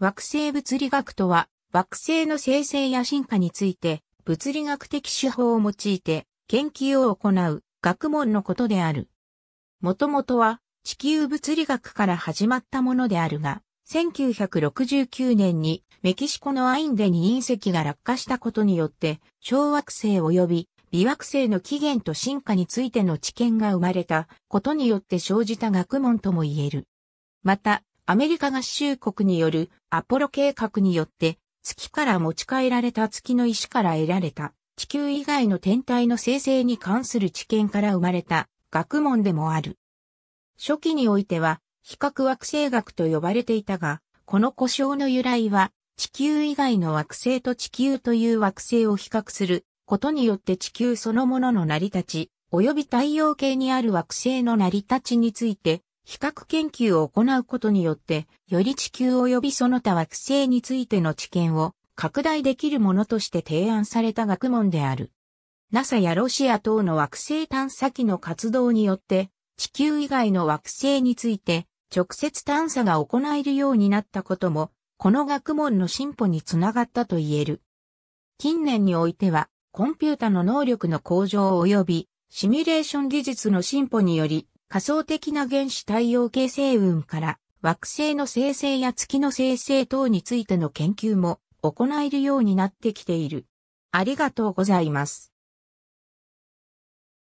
惑星物理学とは、惑星の生成や進化について、物理学的手法を用いて、研究を行う、学問のことである。もともとは、地球物理学から始まったものであるが、1969年に、メキシコのアインデに隕石が落下したことによって、小惑星及び微惑星の起源と進化についての知見が生まれたことによって生じた学問とも言える。また、アメリカ合衆国によるアポロ計画によって月から持ち帰られた月の石から得られた地球以外の天体の生成に関する知見から生まれた学問でもある。初期においては比較惑星学と呼ばれていたが、この故障の由来は地球以外の惑星と地球という惑星を比較することによって地球そのものの成り立ち、及び太陽系にある惑星の成り立ちについて比較研究を行うことによって、より地球及びその他惑星についての知見を拡大できるものとして提案された学問である。NASA やロシア等の惑星探査機の活動によって、地球以外の惑星について直接探査が行えるようになったことも、この学問の進歩につながったと言える。近年においては、コンピュータの能力の向上及び、シミュレーション技術の進歩により、仮想的な原子太陽系星雲から惑星の生成や月の生成等についての研究も行えるようになってきている。ありがとうございます。